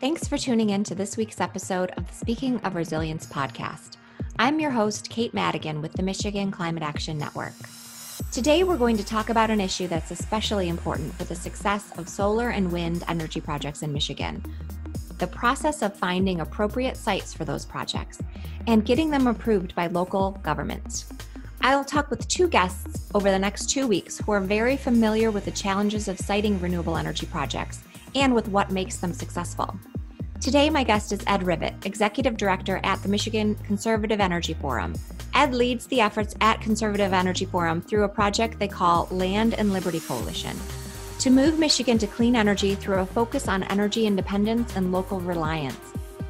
Thanks for tuning in to this week's episode of the Speaking of Resilience podcast. I'm your host, Kate Madigan, with the Michigan Climate Action Network. Today, we're going to talk about an issue that's especially important for the success of solar and wind energy projects in Michigan the process of finding appropriate sites for those projects and getting them approved by local governments. I'll talk with two guests over the next two weeks who are very familiar with the challenges of citing renewable energy projects and with what makes them successful. Today, my guest is Ed Rivet, Executive Director at the Michigan Conservative Energy Forum. Ed leads the efforts at Conservative Energy Forum through a project they call Land and Liberty Coalition to move Michigan to clean energy through a focus on energy independence and local reliance.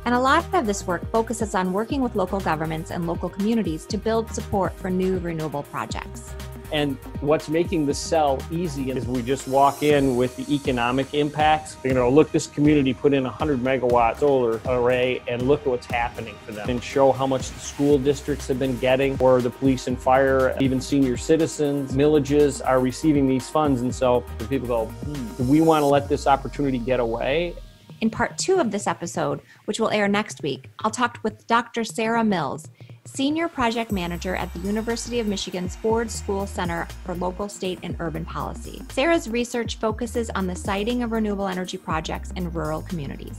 And a lot of this work focuses on working with local governments and local communities to build support for new renewable projects. And what's making the sell easy is we just walk in with the economic impacts. You know, look, this community put in a 100 megawatt solar array and look at what's happening for them and show how much the school districts have been getting or the police and fire, even senior citizens, millages are receiving these funds. And so the people go, hmm, we want to let this opportunity get away. In part two of this episode, which will air next week, I'll talk with Dr. Sarah Mills Senior Project Manager at the University of Michigan's Ford School Center for Local, State, and Urban Policy. Sarah's research focuses on the siting of renewable energy projects in rural communities.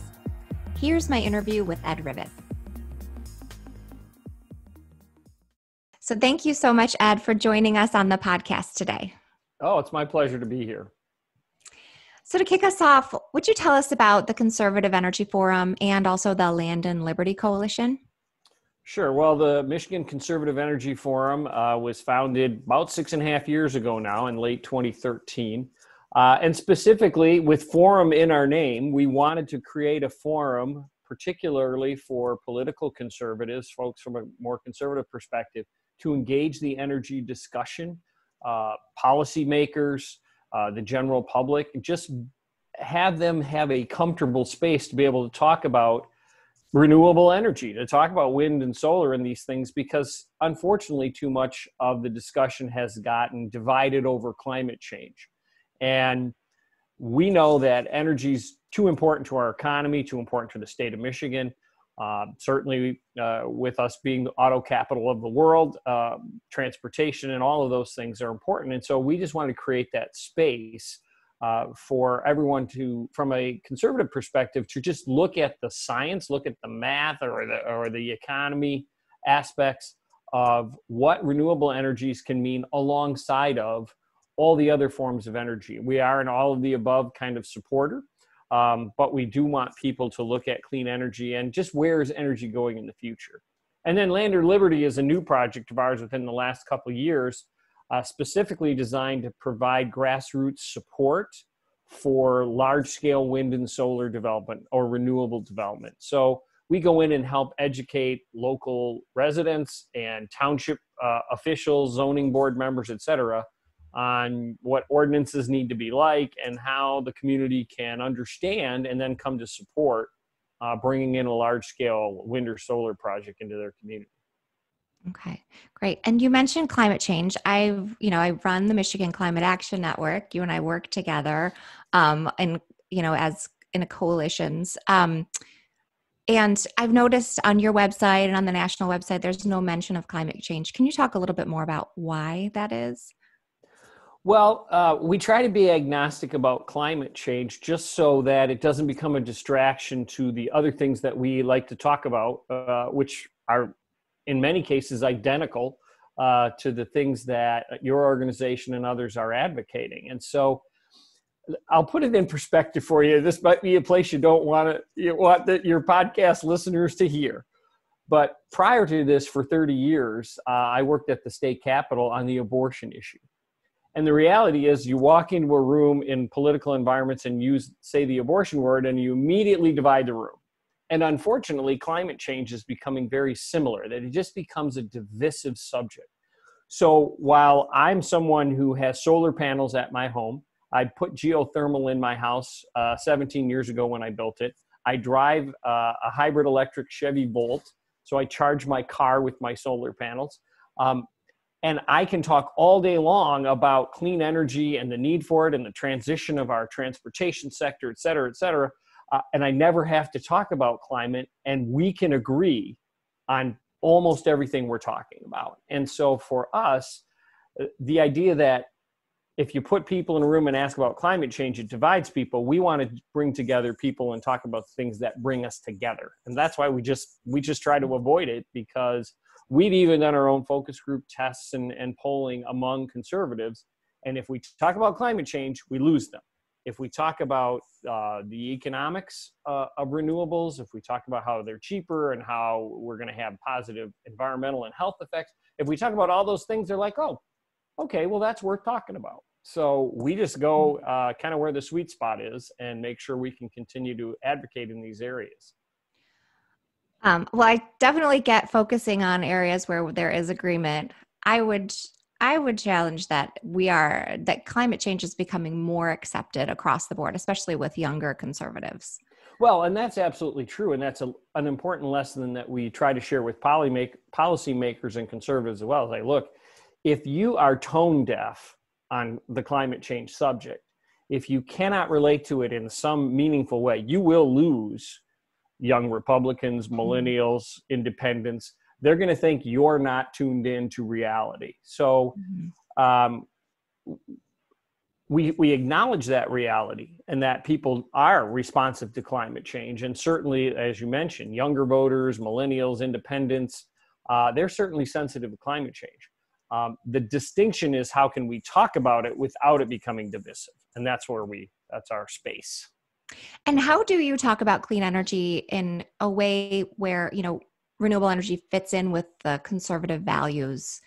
Here's my interview with Ed Rivet. So, thank you so much, Ed, for joining us on the podcast today. Oh, it's my pleasure to be here. So, to kick us off, would you tell us about the Conservative Energy Forum and also the Land and Liberty Coalition? Sure. Well, the Michigan Conservative Energy Forum uh, was founded about six and a half years ago now in late 2013. Uh, and specifically, with forum in our name, we wanted to create a forum, particularly for political conservatives, folks from a more conservative perspective, to engage the energy discussion, uh, policymakers, uh, the general public, just have them have a comfortable space to be able to talk about renewable energy, to talk about wind and solar and these things, because unfortunately, too much of the discussion has gotten divided over climate change. And we know that energy is too important to our economy, too important to the state of Michigan. Uh, certainly, uh, with us being the auto capital of the world, uh, transportation and all of those things are important. And so, we just wanted to create that space uh, for everyone to, from a conservative perspective, to just look at the science, look at the math or the, or the economy aspects of what renewable energies can mean alongside of all the other forms of energy. We are an all of the above kind of supporter, um, but we do want people to look at clean energy and just where is energy going in the future. And then Lander Liberty is a new project of ours within the last couple years uh, specifically designed to provide grassroots support for large scale wind and solar development or renewable development. So we go in and help educate local residents and township uh, officials, zoning board members, et cetera, on what ordinances need to be like and how the community can understand and then come to support uh, bringing in a large scale wind or solar project into their community. Okay, great. And you mentioned climate change. I've, you know, I run the Michigan Climate Action Network. You and I work together, um, and you know, as in coalitions. Um, and I've noticed on your website and on the national website, there's no mention of climate change. Can you talk a little bit more about why that is? Well, uh, we try to be agnostic about climate change just so that it doesn't become a distraction to the other things that we like to talk about, uh, which are in many cases identical uh, to the things that your organization and others are advocating. And so I'll put it in perspective for you. This might be a place you don't want to you want the, your podcast listeners to hear. But prior to this, for 30 years, uh, I worked at the state capitol on the abortion issue. And the reality is, you walk into a room in political environments and use, say, the abortion word, and you immediately divide the room. And unfortunately, climate change is becoming very similar, that it just becomes a divisive subject. So while I'm someone who has solar panels at my home, I put geothermal in my house uh, 17 years ago when I built it. I drive uh, a hybrid electric Chevy Bolt, so I charge my car with my solar panels. Um, and I can talk all day long about clean energy and the need for it and the transition of our transportation sector, et cetera, et cetera uh, and I never have to talk about climate, and we can agree on almost everything we're talking about. And so for us, uh, the idea that if you put people in a room and ask about climate change, it divides people. We want to bring together people and talk about things that bring us together, and that's why we just we just try to avoid it because we've even done our own focus group tests and, and polling among conservatives. And if we talk about climate change, we lose them if we talk about uh, the economics uh, of renewables, if we talk about how they're cheaper and how we're going to have positive environmental and health effects, if we talk about all those things, they're like, oh, okay, well, that's worth talking about. So we just go hmm. uh, kind of where the sweet spot is and make sure we can continue to advocate in these areas. Um, well, I definitely get focusing on areas where there is agreement. I would I would challenge that we are that climate change is becoming more accepted across the board, especially with younger conservatives. Well, and that's absolutely true, and that's a, an important lesson that we try to share with poly policymakers and conservatives as well. Like, look, if you are tone deaf on the climate change subject, if you cannot relate to it in some meaningful way, you will lose young Republicans, mm-hmm. millennials, independents they're going to think you're not tuned in to reality. So mm-hmm. um, we, we acknowledge that reality and that people are responsive to climate change. And certainly, as you mentioned, younger voters, millennials, independents, uh, they're certainly sensitive to climate change. Um, the distinction is how can we talk about it without it becoming divisive? And that's where we, that's our space. And how do you talk about clean energy in a way where, you know, renewable energy fits in with the conservative values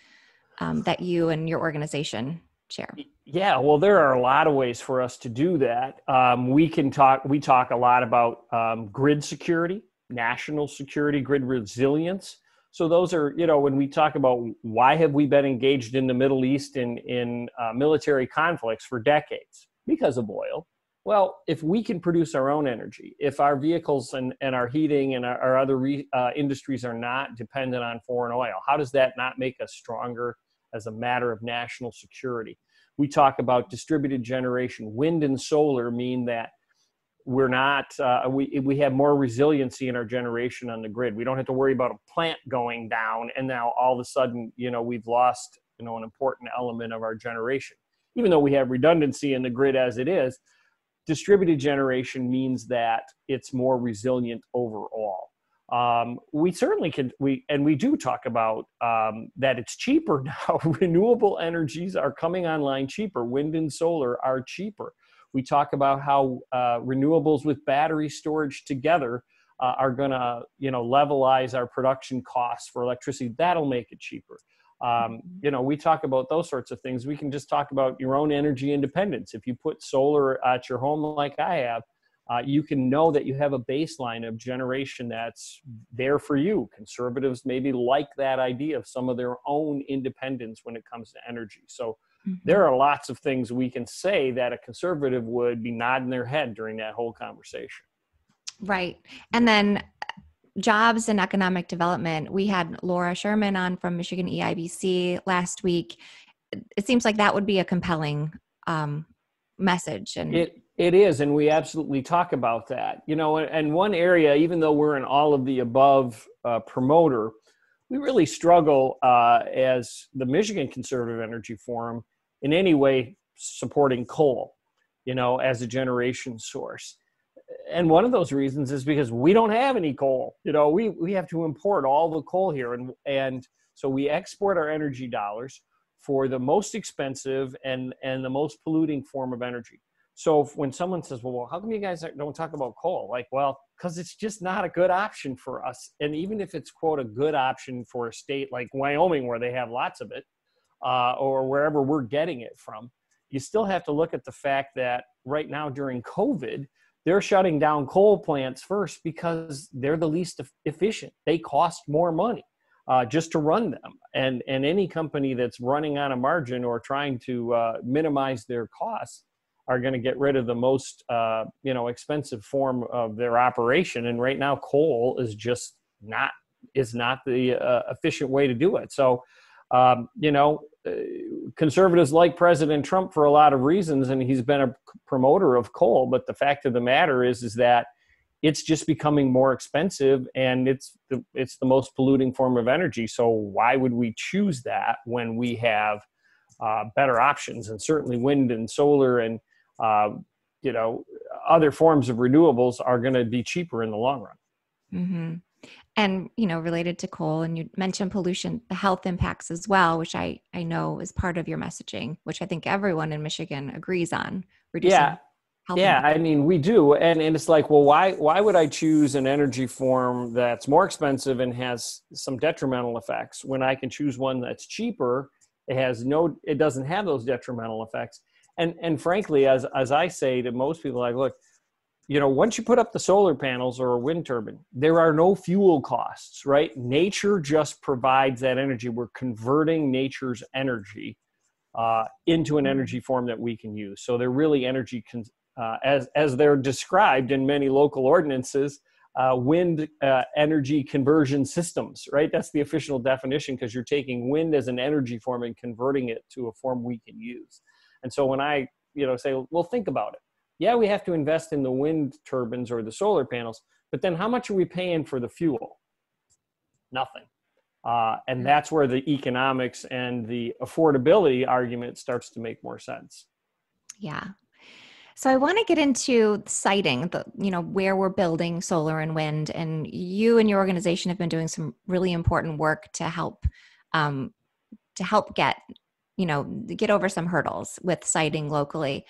um, that you and your organization share? Yeah, well, there are a lot of ways for us to do that. Um, we can talk. We talk a lot about um, grid security, national security, grid resilience. So those are, you know, when we talk about why have we been engaged in the Middle East in in uh, military conflicts for decades because of oil, well, if we can produce our own energy, if our vehicles and, and our heating and our, our other re, uh, industries are not dependent on foreign oil, how does that not make us stronger as a matter of national security? We talk about distributed generation. Wind and solar mean that we're not, uh, we, we have more resiliency in our generation on the grid. We don't have to worry about a plant going down and now all of a sudden, you know, we've lost, you know, an important element of our generation. Even though we have redundancy in the grid as it is, distributed generation means that it's more resilient overall. Um, we certainly can we and we do talk about um, that it's cheaper now renewable energies are coming online cheaper wind and solar are cheaper we talk about how uh, renewables with battery storage together uh, are going to you know levelize our production costs for electricity that'll make it cheaper um, you know, we talk about those sorts of things. We can just talk about your own energy independence. If you put solar at your home, like I have, uh, you can know that you have a baseline of generation that's there for you. Conservatives maybe like that idea of some of their own independence when it comes to energy. So mm-hmm. there are lots of things we can say that a conservative would be nodding their head during that whole conversation. Right. And then jobs and economic development, we had Laura Sherman on from Michigan EIBC last week. It seems like that would be a compelling um, message. And it it is, and we absolutely talk about that. You know, and one area, even though we're in all of the above uh, promoter, we really struggle uh, as the Michigan Conservative Energy Forum in any way supporting coal. You know, as a generation source and one of those reasons is because we don't have any coal. You know, we we have to import all the coal here, and and so we export our energy dollars for the most expensive and and the most polluting form of energy. So when someone says, well, well, how come you guys don't talk about coal? Like, well, because it's just not a good option for us. And even if it's quote a good option for a state like Wyoming where they have lots of it, uh, or wherever we're getting it from, you still have to look at the fact that right now during COVID, they're shutting down coal plants first because they're the least efficient. They cost more money uh, just to run them. And, and any company that's running on a margin or trying to uh, minimize their costs are going to get rid of the most uh, you know expensive form of their operation. And right now, coal is just not is not the uh, efficient way to do it. So um, you know conservatives like President Trump for a lot of reasons, and he's been a promoter of coal. But the fact of the matter is, is that it's just becoming more expensive, and it's the, it's the most polluting form of energy. So why would we choose that when we have uh, better options? And certainly, wind and solar and uh, you know other forms of renewables are going to be cheaper in the long run. Mm-hmm and you know related to coal and you mentioned pollution the health impacts as well which i i know is part of your messaging which i think everyone in michigan agrees on reducing yeah yeah impacts. i mean we do and, and it's like well why why would i choose an energy form that's more expensive and has some detrimental effects when i can choose one that's cheaper it has no it doesn't have those detrimental effects and and frankly as as i say to most people like look you know, once you put up the solar panels or a wind turbine, there are no fuel costs, right? Nature just provides that energy. We're converting nature's energy uh, into an energy form that we can use. So they're really energy, con- uh, as, as they're described in many local ordinances, uh, wind uh, energy conversion systems, right? That's the official definition because you're taking wind as an energy form and converting it to a form we can use. And so when I, you know, say, well, think about it yeah, we have to invest in the wind turbines or the solar panels, but then how much are we paying for the fuel? Nothing. Uh, and hmm. that's where the economics and the affordability argument starts to make more sense. Yeah. So I want to get into citing the you know where we're building solar and wind, and you and your organization have been doing some really important work to help um, to help get you know get over some hurdles with citing locally.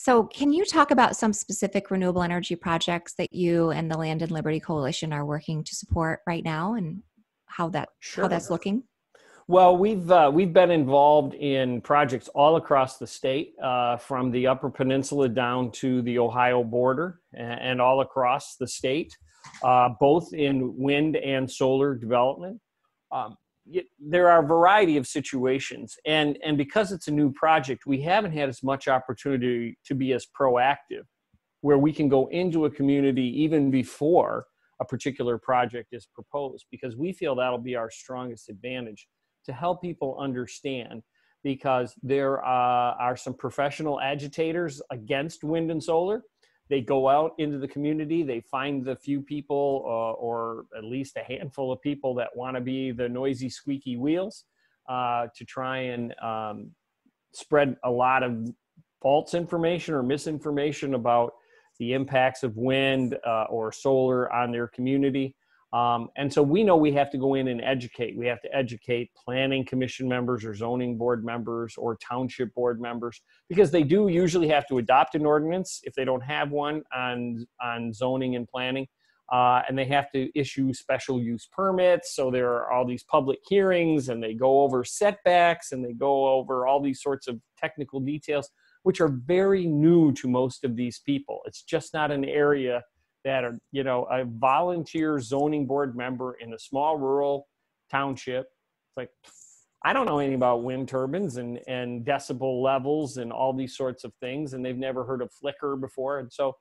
So, can you talk about some specific renewable energy projects that you and the Land and Liberty Coalition are working to support right now, and how that sure. how that's looking? Well, we've uh, we've been involved in projects all across the state, uh, from the Upper Peninsula down to the Ohio border, and, and all across the state, uh, both in wind and solar development. Um, there are a variety of situations and and because it's a new project we haven't had as much opportunity to be as proactive where we can go into a community even before a particular project is proposed because we feel that'll be our strongest advantage to help people understand because there uh, are some professional agitators against wind and solar they go out into the community they find the few people uh, or at least a handful of people that want to be the noisy squeaky wheels uh, to try and um, spread a lot of false information or misinformation about the impacts of wind uh, or solar on their community um, and so we know we have to go in and educate. We have to educate planning commission members or zoning board members or township board members because they do usually have to adopt an ordinance if they don't have one on, on zoning and planning. Uh, and they have to issue special use permits. So there are all these public hearings and they go over setbacks and they go over all these sorts of technical details, which are very new to most of these people. It's just not an area that are, you know, a volunteer zoning board member in a small rural township. It's like, I don't know anything about wind turbines and, and decibel levels and all these sorts of things. And they've never heard of flicker before. And so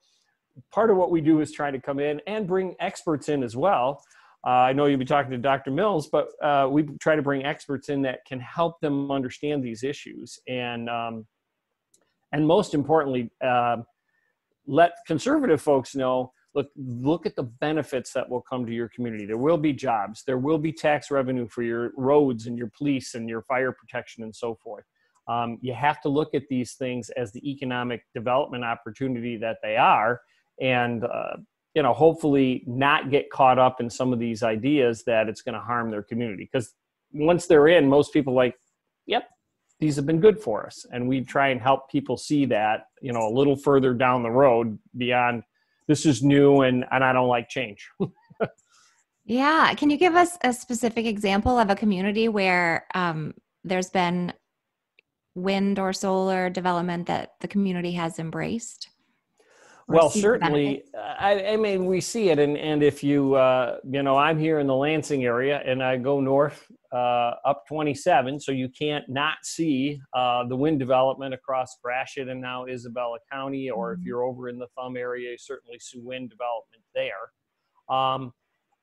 part of what we do is try to come in and bring experts in as well. Uh, I know you'll be talking to Dr. Mills, but uh, we try to bring experts in that can help them understand these issues. And, um, and most importantly, uh, let conservative folks know look look at the benefits that will come to your community there will be jobs there will be tax revenue for your roads and your police and your fire protection and so forth um, you have to look at these things as the economic development opportunity that they are and uh, you know hopefully not get caught up in some of these ideas that it's going to harm their community because once they're in most people like yep these have been good for us and we try and help people see that you know a little further down the road beyond this is new and and I don't like change. yeah, can you give us a specific example of a community where um, there's been wind or solar development that the community has embraced? well certainly I, I, mean we see it and, and if you uh, you know i'm here in the lansing area and i go north uh, up 27 so you can't not see uh, the wind development across gratiot and now isabella county or mm-hmm. if you're over in the thumb area you certainly see wind development there um,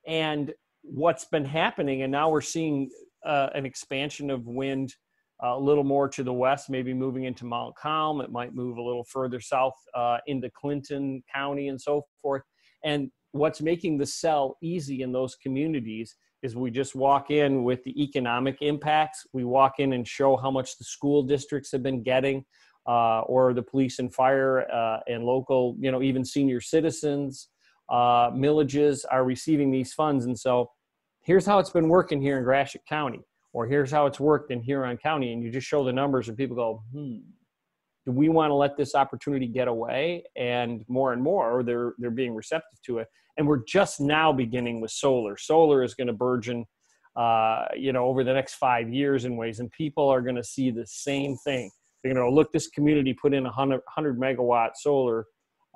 and what's been happening and now we're seeing uh, an expansion of wind a little more to the west, maybe moving into Mount Calm. It might move a little further south uh, into Clinton County and so forth. And what's making the sell easy in those communities is we just walk in with the economic impacts. We walk in and show how much the school districts have been getting, uh, or the police and fire uh, and local, you know, even senior citizens, uh, millages are receiving these funds. And so here's how it's been working here in Gratiot County or here's how it's worked in Huron County, and you just show the numbers, and people go, hmm, do we want to let this opportunity get away? And more and more, they're they're being receptive to it, and we're just now beginning with solar. Solar is going to burgeon, uh, you know, over the next five years in ways, and people are going to see the same thing. They're going to go, look, this community put in a hundred megawatt solar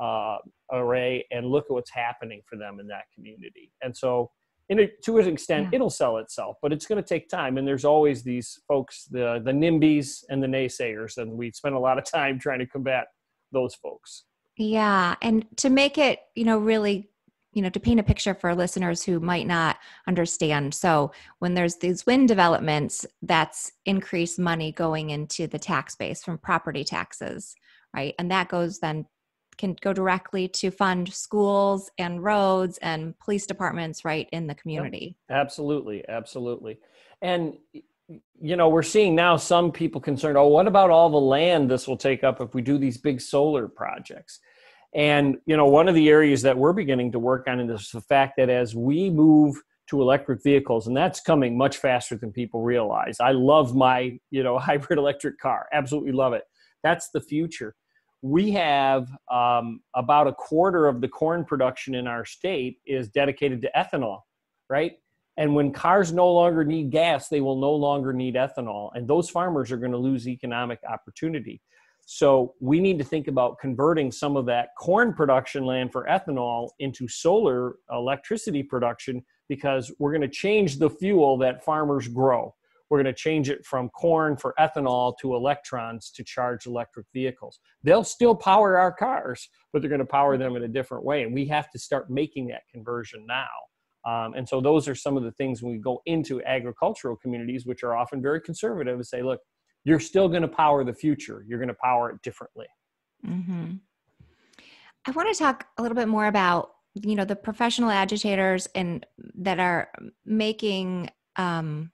uh, array, and look at what's happening for them in that community, and so and it, to an extent, yeah. it'll sell itself, but it's going to take time. And there's always these folks, the the NIMBYs and the naysayers, and we spend a lot of time trying to combat those folks. Yeah, and to make it, you know, really, you know, to paint a picture for listeners who might not understand. So when there's these wind developments, that's increased money going into the tax base from property taxes, right? And that goes then can go directly to fund schools and roads and police departments right in the community. Yep. Absolutely, absolutely. And you know, we're seeing now some people concerned, oh, what about all the land this will take up if we do these big solar projects? And you know, one of the areas that we're beginning to work on is the fact that as we move to electric vehicles, and that's coming much faster than people realize. I love my, you know, hybrid electric car. Absolutely love it. That's the future we have um, about a quarter of the corn production in our state is dedicated to ethanol, right? And when cars no longer need gas, they will no longer need ethanol. And those farmers are going to lose economic opportunity. So we need to think about converting some of that corn production land for ethanol into solar electricity production because we're going to change the fuel that farmers grow we're going to change it from corn for ethanol to electrons to charge electric vehicles. They'll still power our cars, but they're going to power them in a different way. And we have to start making that conversion now. Um, and so those are some of the things when we go into agricultural communities, which are often very conservative, and say, look, you're still going to power the future. You're going to power it differently. Mm-hmm. I want to talk a little bit more about you know the professional agitators and that are making um,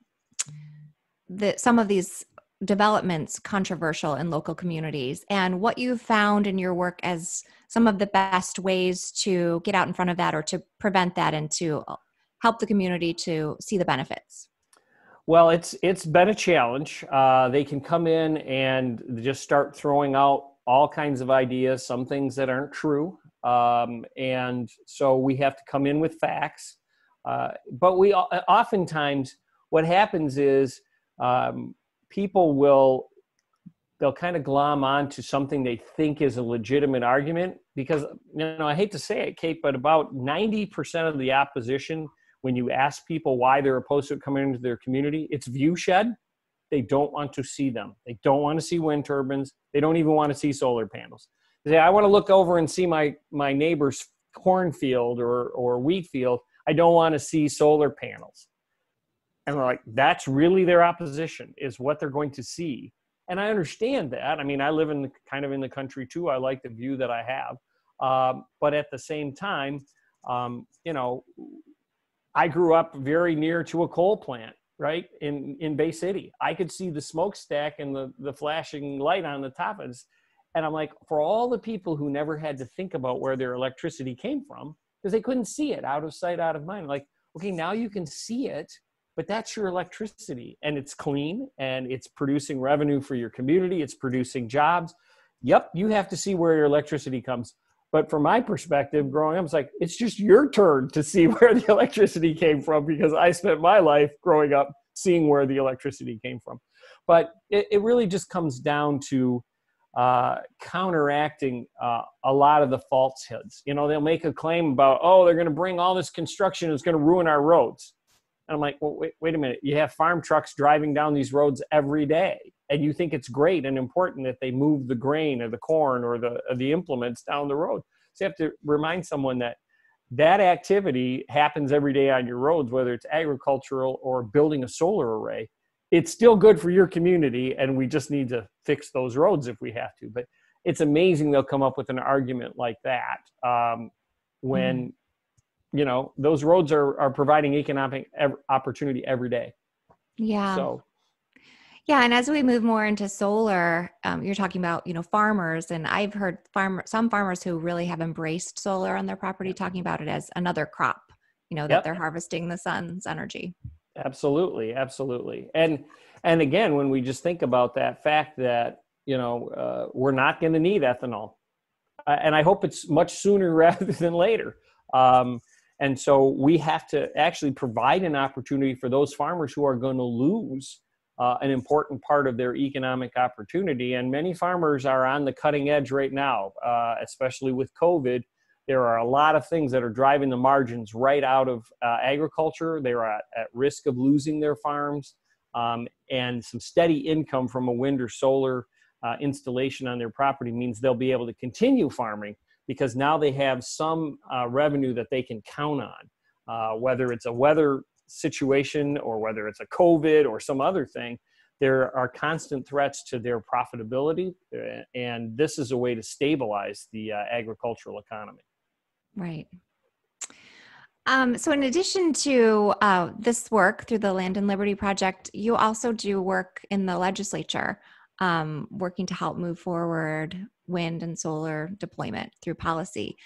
that some of these developments controversial in local communities and what you've found in your work as some of the best ways to get out in front of that or to prevent that and to uh, help the community to see the benefits well it's it's been a challenge uh, they can come in and just start throwing out all kinds of ideas some things that aren't true um, and so we have to come in with facts uh, but we uh, oftentimes what happens is um, people will they'll kind of glom on to something they think is a legitimate argument because you know i hate to say it kate but about 90% of the opposition when you ask people why they're opposed to coming into their community it's viewshed. they don't want to see them they don't want to see wind turbines they don't even want to see solar panels they say i want to look over and see my my neighbor's cornfield or or wheat field i don't want to see solar panels and we're like that's really their opposition is what they're going to see and i understand that i mean i live in the, kind of in the country too i like the view that i have um, but at the same time um, you know i grew up very near to a coal plant right in in bay city i could see the smokestack and the the flashing light on the top of it and i'm like for all the people who never had to think about where their electricity came from because they couldn't see it out of sight out of mind like okay now you can see it but that's your electricity and it's clean and it's producing revenue for your community it's producing jobs yep you have to see where your electricity comes but from my perspective growing up it's like it's just your turn to see where the electricity came from because i spent my life growing up seeing where the electricity came from but it, it really just comes down to uh, counteracting uh, a lot of the falsehoods you know they'll make a claim about oh they're going to bring all this construction it's going to ruin our roads and I'm like, well, wait, wait a minute. You have farm trucks driving down these roads every day, and you think it's great and important that they move the grain or the corn or the, or the implements down the road. So you have to remind someone that that activity happens every day on your roads, whether it's agricultural or building a solar array. It's still good for your community, and we just need to fix those roads if we have to. But it's amazing they'll come up with an argument like that um, when mm you know those roads are are providing economic opportunity every day yeah so yeah and as we move more into solar um, you're talking about you know farmers and i've heard farm some farmers who really have embraced solar on their property talking about it as another crop you know that yep. they're harvesting the sun's energy absolutely absolutely and and again when we just think about that fact that you know uh, we're not going to need ethanol uh, and i hope it's much sooner rather than later um, and so we have to actually provide an opportunity for those farmers who are going to lose uh, an important part of their economic opportunity. And many farmers are on the cutting edge right now, uh, especially with COVID. There are a lot of things that are driving the margins right out of uh, agriculture. They are at, at, risk of losing their farms um, and some steady income from a wind or solar uh, installation on their property means they'll be able to continue farming because now they have some uh, revenue that they can count on, uh, whether it's a weather situation or whether it's a COVID or some other thing. There are constant threats to their profitability, uh, and this is a way to stabilize the uh, agricultural economy. Right. Um, so, in addition to uh, this work through the Land and Liberty Project, you also do work in the legislature, um, working to help move forward wind and solar deployment through policy.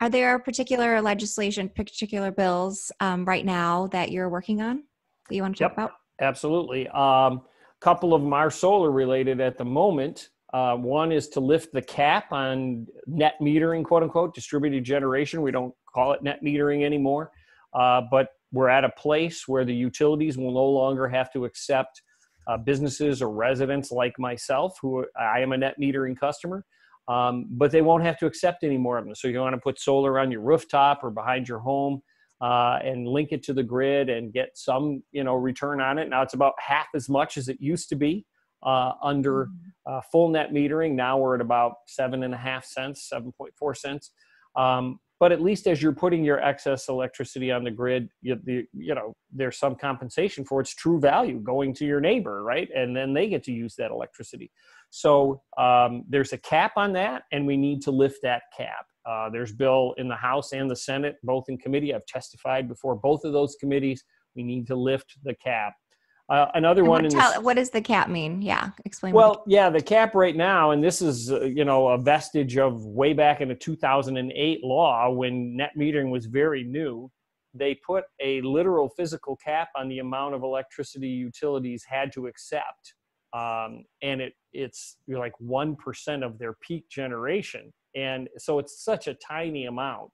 Are there particular legislation, particular bills um, right now that you're working on that you want to talk yep, about? Absolutely. A um, couple of them are solar related at the moment. Uh, one is to lift the cap on net metering, quote unquote, distributed generation. We don't call it net metering anymore, uh, but we're at a place where the utilities will no longer have to accept uh, businesses or residents like myself, who I am a net metering customer, um, but they won't have to accept any more of them. So you want to put solar on your rooftop or behind your home uh, and link it to the grid and get some, you know, return on it. Now it's about half as much as it used to be uh, under mm-hmm. uh, full net metering. Now we're at about seven and a half cents, seven point four cents. Um, but at least as you're putting your excess electricity on the grid, you, the, you know there's some compensation for its true value going to your neighbor, right? And then they get to use that electricity. So um, there's a cap on that, and we need to lift that cap. Uh, there's bill in the House and the Senate, both in committee. I've testified before both of those committees. We need to lift the cap. Uh, another and one. Tell, the, what does the cap mean? Yeah, explain. Well, what. yeah, the cap right now, and this is uh, you know a vestige of way back in the 2008 law when net metering was very new. They put a literal physical cap on the amount of electricity utilities had to accept, um, and it it's like 1% of their peak generation. And so it's such a tiny amount.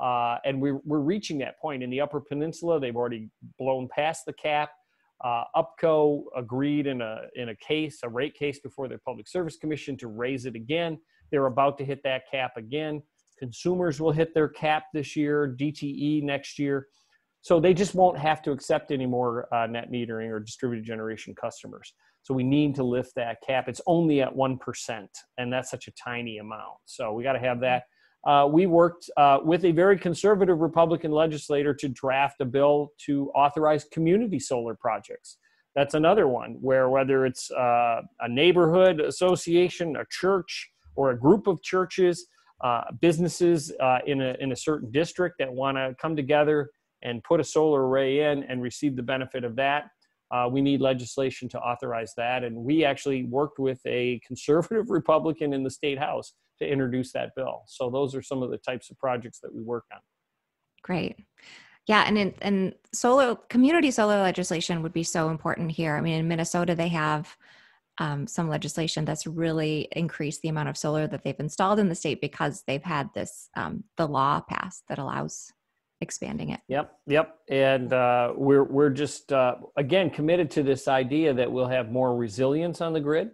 Uh, and we're, we're reaching that point. In the Upper Peninsula, they've already blown past the cap. Uh, UPCO agreed in a, in a case, a rate case before the Public Service Commission to raise it again. They're about to hit that cap again. Consumers will hit their cap this year, DTE next year. So they just won't have to accept any more uh, net metering or distributed generation customers. So we need to lift that cap. It's only at 1%, and that's such a tiny amount. So we got to have that. Uh, we worked uh, with a very conservative Republican legislator to draft a bill to authorize community solar projects. That's another one where, whether it's uh, a neighborhood association, a church, or a group of churches, uh, businesses uh, in, a, in a certain district that want to come together and put a solar array in and receive the benefit of that, uh, we need legislation to authorize that. And we actually worked with a conservative Republican in the state house to introduce that bill. So those are some of the types of projects that we work on. Great. Yeah, and in, and solar community solar legislation would be so important here. I mean, in Minnesota, they have um, some legislation that's really increased the amount of solar that they've installed in the state because they've had this um, the law passed that allows expanding it. Yep, yep. And uh, we're we're just uh, again committed to this idea that we'll have more resilience on the grid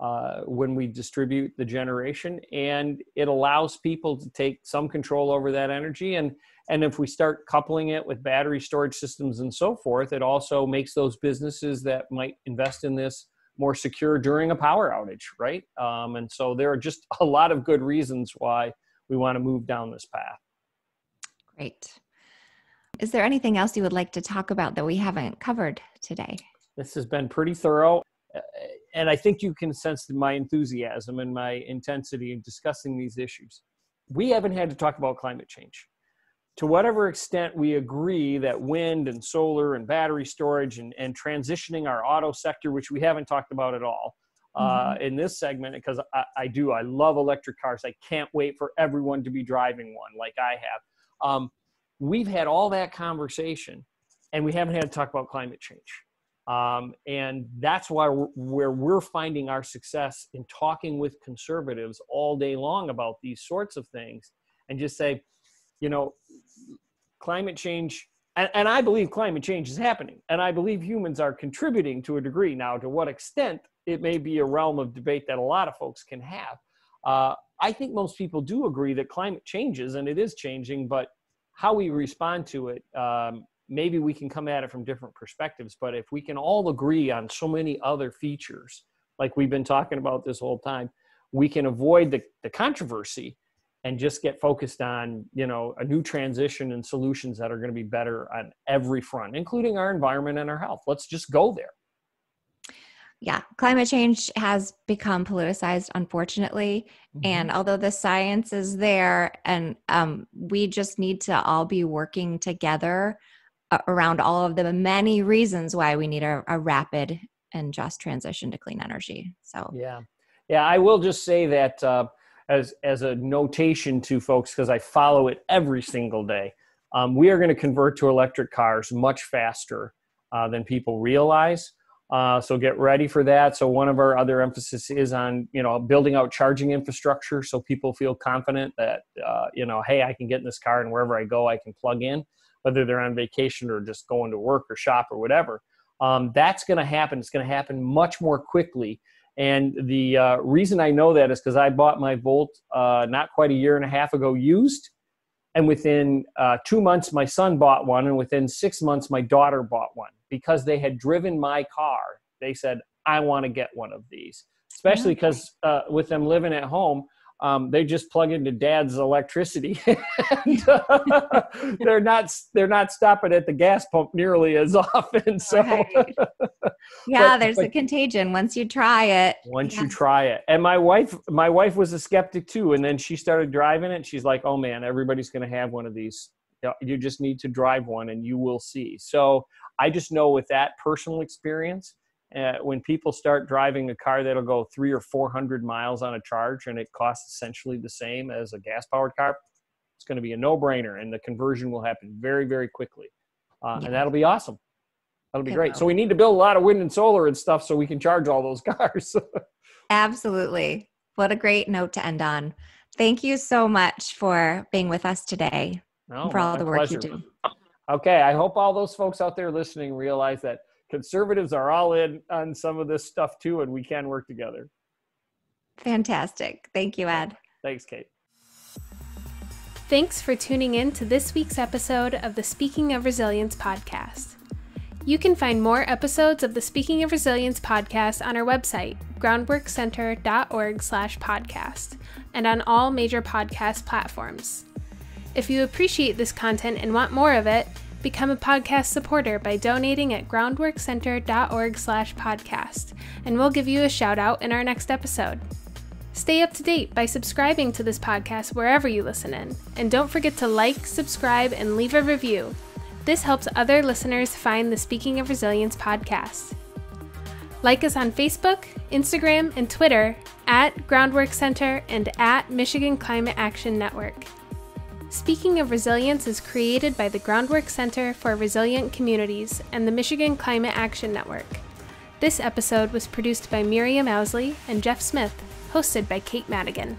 uh, when we distribute the generation, and it allows people to take some control over that energy. And and if we start coupling it with battery storage systems and so forth, it also makes those businesses that might invest in this more secure during a power outage, right? Um, and so there are just a lot of good reasons why we want to move down this path. Great. Is there anything else you would like to talk about that we haven't covered today? This has been pretty thorough. Uh, and I think you can sense my enthusiasm and my intensity in discussing these issues. We haven't had to talk about climate change. To whatever extent we agree that wind and solar and battery storage and, and transitioning our auto sector, which we haven't talked about at all, uh, mm-hmm. in this segment because I, I, do. I love electric cars. I can't wait for everyone to be driving one like I have. Um, we've had all that conversation and we haven't had to talk about climate change. Um, and that's why we're, where we're finding our success in talking with conservatives all day long about these sorts of things and just say, you know, climate change, and, and I believe climate change is happening. And I believe humans are contributing to a degree. Now, to what extent, it may be a realm of debate that a lot of folks can have. Uh, I think most people do agree that climate changes and it is changing, but how we respond to it, um, maybe we can come at it from different perspectives. But if we can all agree on so many other features, like we've been talking about this whole time, we can avoid the, the controversy and just get focused on you know a new transition and solutions that are going to be better on every front including our environment and our health let's just go there yeah, climate change has become politicized, unfortunately. Mm-hmm. And although the science is there, and um, we just need to all be working together uh, around all of the many reasons why we need a, a, rapid and just transition to clean energy. So, yeah, yeah, I will just say that uh, as as a notation to folks because I follow it every single day. Um, we are going to convert to electric cars much faster uh, than people realize. Uh, so get ready for that. So one of our other emphasis is on you know building out charging infrastructure so people feel confident that uh, you know hey I can get in this car and wherever I go I can plug in, whether they're on vacation or just going to work or shop or whatever. Um, that's going to happen. It's going to happen much more quickly. And the uh, reason I know that is because I bought my Volt uh, not quite a year and a half ago used, and within uh, two months, my son bought one. And within six months, my daughter bought one because they had driven my car. They said, I want to get one of these, especially mm-hmm. because okay. uh, with them living at home, um, they just plug into dad's electricity and, uh, they're not they're not stopping at the gas pump nearly as often so right. yeah but, there's but, a contagion once you try it once yeah. you try it and my wife my wife was a skeptic too and then she started driving it she's like oh man everybody's going to have one of these you just need to drive one and you will see so i just know with that personal experience uh, when people start driving a car that'll go three or four hundred miles on a charge and it costs essentially the same as a gas powered car it's going to be a no brainer and the conversion will happen very very quickly uh, yeah. and that'll be awesome that'll be it great will. so we need to build a lot of wind and solar and stuff so we can charge all those cars absolutely what a great note to end on thank you so much for being with us today oh, no, for all the work pleasure. you do okay i hope all those folks out there listening realize that conservatives are all in on some of this stuff too, and we can work together. Fantastic. Thank you, Ed. Thanks, Kate. Thanks for tuning in to this week's episode of the Speaking of Resilience podcast. You can find more episodes of the Speaking of Resilience podcast on our website, groundworkcenter.org/podcast, and on all major podcast platforms. If you appreciate this content and want more of it, Become a podcast supporter by donating at groundworkcenter.org/podcast, and we'll give you a shout out in our next episode. Stay up to date by subscribing to this podcast wherever you listen in, and don't forget to like, subscribe, and leave a review. This helps other listeners find the Speaking of Resilience podcast. Like us on Facebook, Instagram, and Twitter at Groundwork Center and at Michigan Climate Action Network. Speaking of Resilience is created by the Groundwork Center for Resilient Communities and the Michigan Climate Action Network. This episode was produced by Miriam Owsley and Jeff Smith, hosted by Kate Madigan.